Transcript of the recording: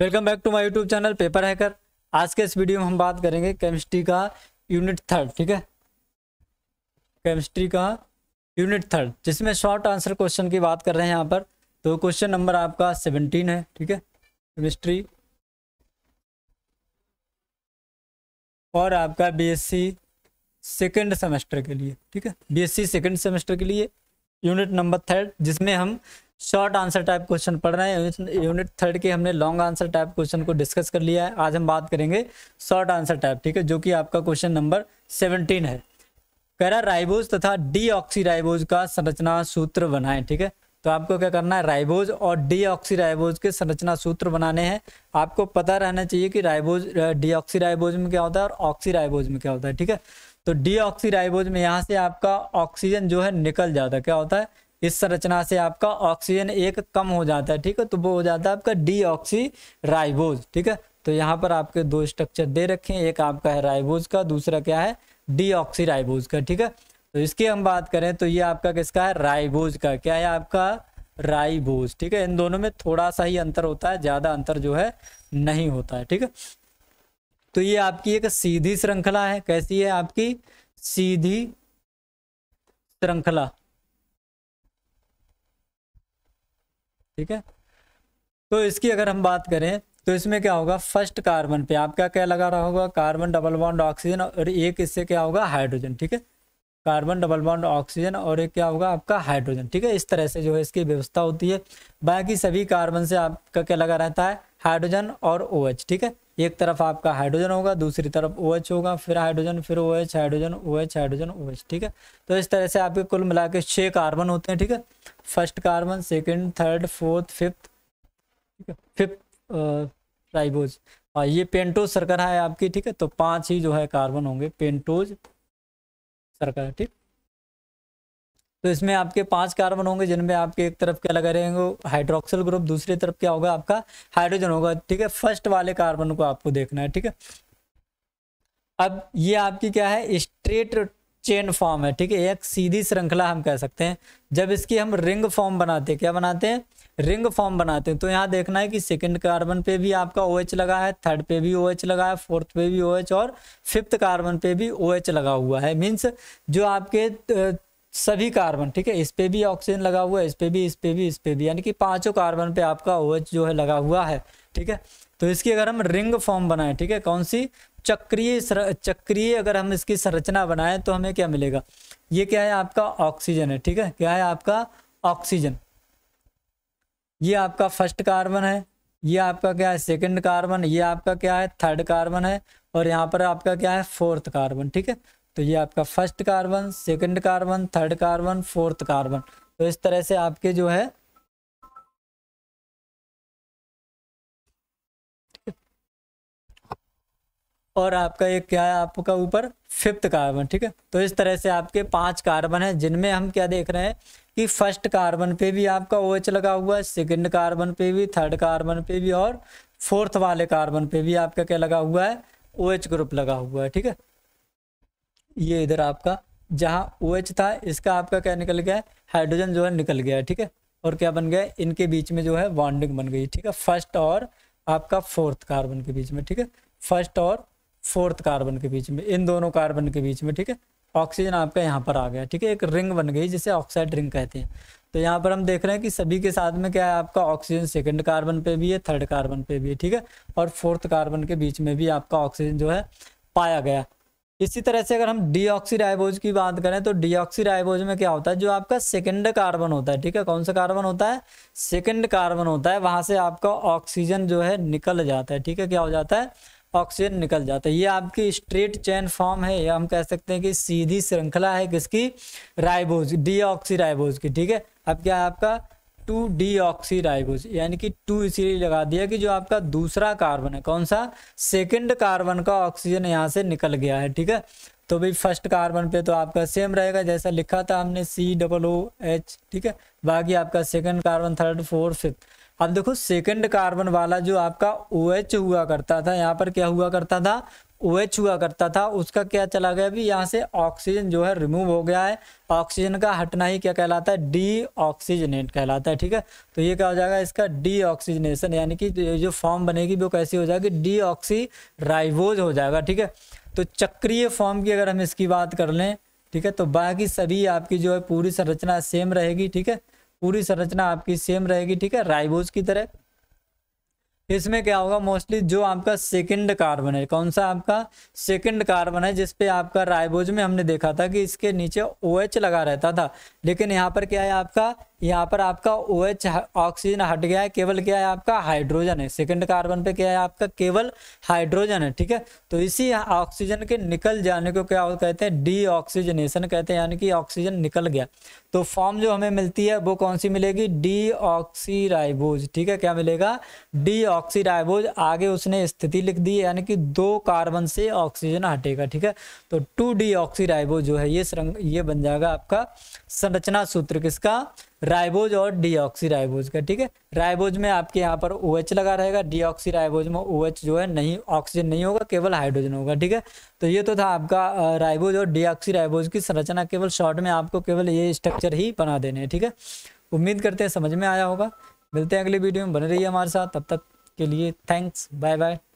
welcome back to my YouTube channel paper hacker आज के इस वीडियो में हम बात करेंगे केमिस्ट्री का यूनिट थर्ड ठीक है केमिस्ट्री का यूनिट थर्ड जिसमें शॉर्ट आंसर क्वेश्चन की बात कर रहे हैं यहाँ पर तो क्वेश्चन नंबर आपका सेवनटीन है ठीक है केमिस्ट्री और आपका बीएससी सेकेंड सेमेस्टर के लिए ठीक है बीएससी सेकेंड सेमेस्टर के लिए यूनिट नंबर थर्ड जिसमें हम शॉर्ट आंसर टाइप क्वेश्चन पढ़ रहे हैं यूनिट थर्ड के हमने लॉन्ग आंसर टाइप क्वेश्चन को डिस्कस कर लिया है आज हम बात करेंगे शॉर्ट आंसर टाइप ठीक है जो कि आपका क्वेश्चन नंबर सेवनटीन है कह रहा राइबोज तथा डी राइबोज का संरचना सूत्र बनाएं ठीक है तो आपको क्या करना है राइबोज और डी राइबोज के संरचना सूत्र बनाने हैं आपको पता रहना चाहिए कि राइबोज डी राइबोज में क्या होता है और ऑक्सी राइबोज में क्या होता है ठीक है तो डी राइबोज में यहाँ से आपका ऑक्सीजन जो है निकल जाता है क्या होता है इस संरचना से आपका ऑक्सीजन एक कम हो जाता है ठीक है तो वो हो जाता है आपका डी ऑक्सी राइबोज ठीक है तो यहाँ पर आपके दो स्ट्रक्चर दे रखे हैं एक आपका है राइबोज का दूसरा क्या है डी ऑक्सी राइबोज का ठीक है तो इसकी हम बात करें तो ये आपका किसका है राइबोज का क्या है आपका राइबोज ठीक है इन दोनों में थोड़ा सा ही अंतर होता है ज़्यादा अंतर जो है नहीं होता है ठीक है तो ये आपकी एक सीधी श्रृंखला है कैसी है आपकी सीधी श्रृंखला ठीक है तो इसकी अगर हम बात करें तो इसमें क्या होगा फर्स्ट कार्बन पे आपका क्या लगा रहा होगा कार्बन डबल बॉन्ड ऑक्सीजन और एक इससे क्या होगा हाइड्रोजन ठीक है कार्बन डबल बॉन्ड ऑक्सीजन और एक क्या होगा आपका हाइड्रोजन ठीक है इस तरह से जो है इसकी व्यवस्था होती है बाकी सभी कार्बन से आपका क्या लगा रहता है हाइड्रोजन और ओ OH, ठीक है एक तरफ आपका हाइड्रोजन होगा दूसरी तरफ ओ OH होगा फिर हाइड्रोजन फिर O OH, hydrogen O OH, hydrogen O ठीक है तो इस तरह से आपके कुल मिला के छः कार्बन होते हैं ठीक है first carbon second third fourth fifth ठीक है फिफ्थ राइबोज और ये पेंटोज सरकरा है आपकी ठीक है तो पांच ही जो है कार्बन होंगे पेंटोज सरकरा ठीक तो इसमें आपके पांच कार्बन होंगे जिनमें आपके एक तरफ क्या लगा रहेंगे हाइड्रोक्सल ग्रुप दूसरी तरफ क्या होगा आपका हाइड्रोजन होगा ठीक है फर्स्ट वाले कार्बन को आपको देखना है ठीक है अब ये आपकी क्या है स्ट्रेट चेन फॉर्म है ठीक है एक सीधी श्रृंखला हम कह सकते हैं जब इसकी हम रिंग फॉर्म बनाते हैं क्या बनाते हैं रिंग फॉर्म बनाते हैं तो यहाँ देखना है कि सेकंड कार्बन पे भी आपका ओ OH लगा है थर्ड पे भी ओ OH लगा है फोर्थ पे भी ओ OH और फिफ्थ कार्बन पे भी ओ लगा हुआ है मीन्स जो आपके सभी कार्बन ठीक है इस पे भी ऑक्सीजन लगा हुआ है इस पे भी इस पे भी इस पे भी यानी कि पांचों कार्बन पे आपका ओ जो है लगा हुआ है ठीक है तो इसकी अगर हम रिंग फॉर्म बनाएं ठीक है कौन सी चक्रीय चक्रीय अगर हम इसकी संरचना बनाएं तो हमें क्या मिलेगा ये क्या है आपका ऑक्सीजन है ठीक है क्या है आपका ऑक्सीजन ये आपका फर्स्ट कार्बन है ये आपका क्या है सेकेंड कार्बन ये आपका क्या है थर्ड कार्बन है और यहाँ पर आपका क्या है फोर्थ कार्बन ठीक है तो ये आपका first carbon second carbon third carbon fourth carbon तो इस तरह से आपके जो है और आपका एक क्या है आपका ऊपर फिफ्थ कार्बन ठीक है तो इस तरह से आपके पांच कार्बन है जिनमें हम क्या देख रहे हैं कि फर्स्ट कार्बन पे भी आपका ओ OH लगा हुआ है सेकेंड कार्बन पे भी थर्ड कार्बन पे भी और फोर्थ वाले कार्बन पे भी आपका क्या लगा हुआ है ओ OH ग्रुप लगा हुआ है ठीक है ये इधर आपका जहाँ ओ OH था इसका आपका क्या निकल गया है हाइड्रोजन जो है निकल गया ठीक है और क्या बन गया इनके बीच में जो है बॉन्डिंग बन गई ठीक है फर्स्ट और आपका फोर्थ कार्बन के बीच में ठीक है फर्स्ट और फोर्थ कार्बन के बीच में इन दोनों कार्बन के बीच में ठीक है ऑक्सीजन आपका यहाँ पर आ गया ठीक है एक रिंग बन गई जिसे ऑक्साइड रिंग कहते हैं तो यहाँ पर हम देख रहे हैं कि सभी के साथ में क्या है आपका ऑक्सीजन सेकंड कार्बन पे भी है थर्ड कार्बन पे भी है ठीक है और फोर्थ कार्बन के बीच में भी आपका ऑक्सीजन जो है पाया गया इसी तरह से अगर हम डीऑक्सीराइबोज की बात करें तो डीऑक्सीराइबोज में क्या होता है जो आपका सेकेंड कार्बन होता है ठीक है कौन सा कार्बन होता है सेकेंड कार्बन होता है वहां से आपका ऑक्सीजन जो है निकल जाता है ठीक है क्या हो जाता है ऑक्सीजन निकल जाता है ये आपकी स्ट्रेट चैन फॉर्म है या हम कह सकते हैं कि सीधी श्रृंखला है किसकी राइबोज डी की ठीक है अब क्या है आपका टू डी ऑक्सीराइबोज यानी कि टू इसीलिए लगा दिया कि जो आपका दूसरा कार्बन है कौन सा सेकंड कार्बन का ऑक्सीजन यहाँ से निकल गया है ठीक है तो भाई फर्स्ट कार्बन पे तो आपका सेम रहेगा जैसा लिखा था हमने सी डबल ओ एच ठीक है बाकी आपका second carbon third fourth fifth अब देखो सेकंड कार्बन वाला जो आपका ओ OH हुआ करता था यहाँ पर क्या हुआ करता था ओ OH हुआ करता था उसका क्या चला गया अभी यहाँ से ऑक्सीजन जो है रिमूव हो गया है ऑक्सीजन का हटना ही क्या कहलाता है डी ऑक्सीजनेट कहलाता है ठीक है तो ये क्या हो जाएगा इसका डी ऑक्सीजनेशन यानी कि जो फॉर्म बनेगी वो कैसी हो जाएगी डी ऑक्सी राइवोज हो जाएगा ठीक है तो चक्रीय फॉर्म की अगर हम इसकी बात कर लें ठीक है तो बाकी सभी आपकी जो है पूरी संरचना सेम रहेगी ठीक है पूरी संरचना आपकी सेम रहेगी ठीक है राइबोज की तरह इसमें क्या होगा मोस्टली जो आपका सेकंड कार्बन है कौन सा आपका सेकंड कार्बन है जिसपे आपका राइबोज में हमने देखा था कि इसके नीचे ओ OH लगा रहता था लेकिन यहाँ पर क्या है आपका यहाँ पर आपका ओ एच ऑक्सीजन हट गया है केवल क्या है आपका हाइड्रोजन है सेकंड कार्बन पे क्या है आपका केवल हाइड्रोजन है ठीक है तो इसी ऑक्सीजन के निकल जाने को क्या कहते हैं डी ऑक्सीजनेशन कहते हैं यानी कि ऑक्सीजन निकल गया तो फॉर्म जो हमें मिलती है वो कौन सी मिलेगी डी ऑक्सीराइबोज ठीक है क्या मिलेगा डी ऑक्सीराइबोज आगे उसने स्थिति लिख दी है यानी कि दो कार्बन से ऑक्सीजन हटेगा ठीक है तो टू डी ऑक्सीराइबोज जो है ये ये बन जाएगा आपका संरचना सूत्र किसका राइबोज और डीऑक्सी राइबोज का ठीक है राइबोज में आपके यहाँ पर ओ OH लगा रहेगा डीऑक्सी राइबोज में ओ OH जो है नहीं ऑक्सीजन नहीं होगा केवल हाइड्रोजन होगा ठीक है तो ये तो था आपका राइबोज और डीऑक्सी राइबोज की संरचना केवल शॉर्ट में आपको केवल ये स्ट्रक्चर ही बना देने हैं ठीक है उम्मीद करते हैं समझ में आया होगा मिलते हैं अगली वीडियो में बने रहिए हमारे साथ तब तक के लिए थैंक्स बाय बाय